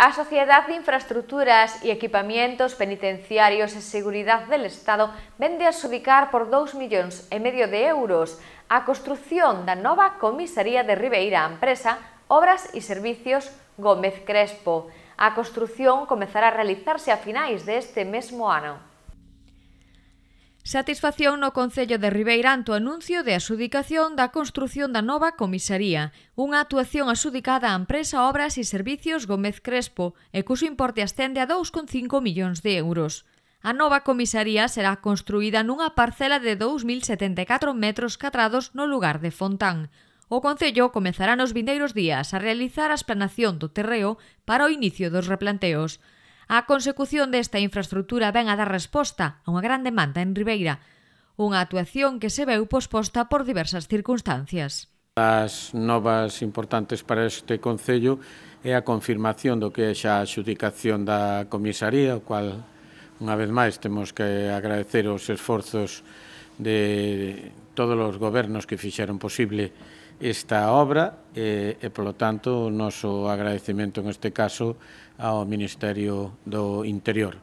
A Sociedad de Infraestructuras y Equipamientos Penitenciarios y Seguridad del Estado vende a subicar por 2 millóns e medio de euros a construción da nova comisaría de Ribeira empresa Obras e Servicios Gómez Crespo. A construción comezará a realizarse a finais deste mesmo ano. Satisfacción no Concello de Ribeiranto anuncio de asudicación da construción da nova comisaría, unha actuación asudicada a empresa Obras e Servicios Gómez Crespo e cuso importe ascende a 2,5 millóns de euros. A nova comisaría será construída nunha parcela de 2.074 metros cadrados no lugar de Fontán. O Concello comezará nos vindeiros días a realizar a explanación do terreo para o inicio dos replanteos. A consecución desta infraestructura ven a dar resposta a unha gran demanda en Ribeira, unha actuación que se veu posposta por diversas circunstancias. As novas importantes para este Concello é a confirmación do que é xa a xudicación da comisaría, o cual, unha vez máis, temos que agradecer os esforzos de todos os gobernos que fixeron posible esta obra e, eh, e polo tanto, o noso agradecimento en este caso ao Ministerio do Interior,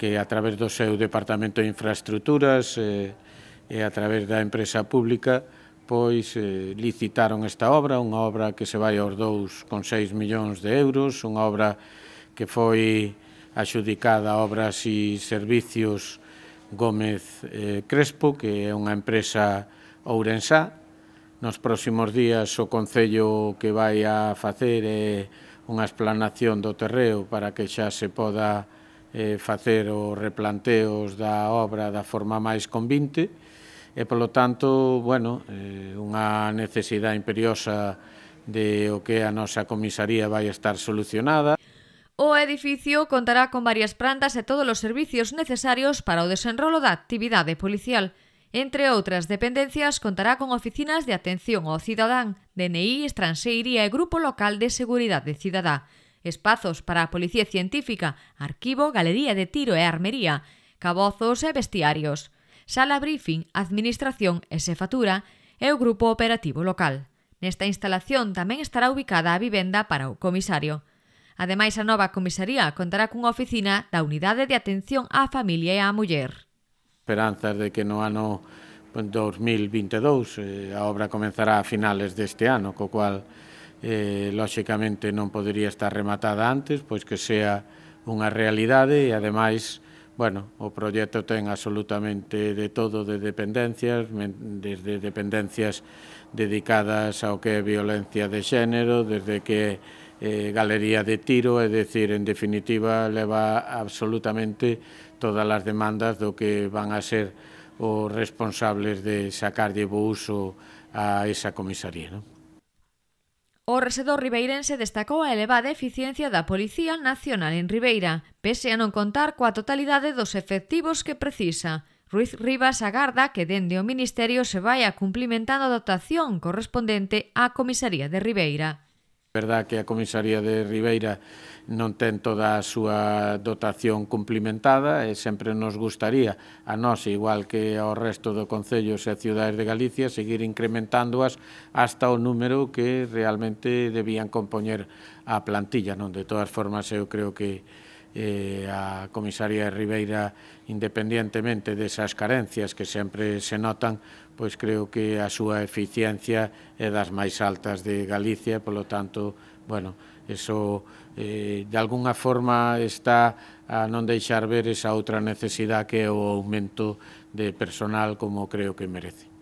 que a través do seu Departamento de Infraestructuras e, eh, e a través da empresa pública pois eh, licitaron esta obra, unha obra que se vai aos dous con millóns de euros, unha obra que foi axudicada a Obras e Servicios Gómez eh, Crespo, que é unha empresa ourensá, Nos próximos días o Concello que vai a facer é unha explanación do terreo para que xa se poda eh, facer os replanteos da obra da forma máis convinte e, polo tanto, bueno, eh, unha necesidade imperiosa de o que a nosa comisaría vai estar solucionada. O edificio contará con varias plantas e todos os servicios necesarios para o desenrolo da actividade policial. Entre outras dependencias, contará con oficinas de atención ao cidadán, DNI, estranxeiría e grupo local de seguridade cidadá, espazos para a policía científica, arquivo, galería de tiro e armería, cabozos e vestiarios, sala briefing, administración e sefatura e o grupo operativo local. Nesta instalación tamén estará ubicada a vivenda para o comisario. Ademais, a nova comisaría contará cunha oficina da Unidade de Atención á Familia e á Muller esperanzas de que no ano 2022 eh, a obra comenzará a finales deste ano, co cual eh, lóxicamente non podería estar rematada antes, pois que sea unha realidade e ademais Bueno, o proxecto ten absolutamente de todo, de dependencias, desde dependencias dedicadas ao que é violencia de xénero, desde que eh, galería de tiro, é decir, en definitiva, leva absolutamente todas as demandas do que van a ser os responsables de de bo uso a esa comisaría. Non? O rexedor ribeirense destacou a elevada eficiencia da Policía Nacional en Ribeira, pese a non contar coa totalidade dos efectivos que precisa. Ruiz Rivas agarda que dende o Ministerio se vai a cumplimentar a dotación correspondente á Comisaría de Ribeira. Verdad que a comisaría de Ribeira non ten toda a súa dotación cumplimentada e sempre nos gustaría a nós, igual que ao resto do Concellos e ciudades de Galicia, seguir incrementándoas hasta o número que realmente debían compoñer a plantilla. Non? De todas formas, eu creo que eh, a comisaria Ribeira, independientemente desas carencias que sempre se notan, pois creo que a súa eficiencia é das máis altas de Galicia, polo tanto, bueno, eso eh, de alguna forma está a non deixar ver esa outra necesidade que é o aumento de personal como creo que merece.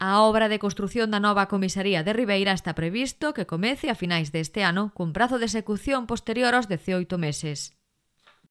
A obra de construción da nova comisaría de Ribeira está previsto que comece a finais deste ano cun prazo de execución posterior aos 18 meses.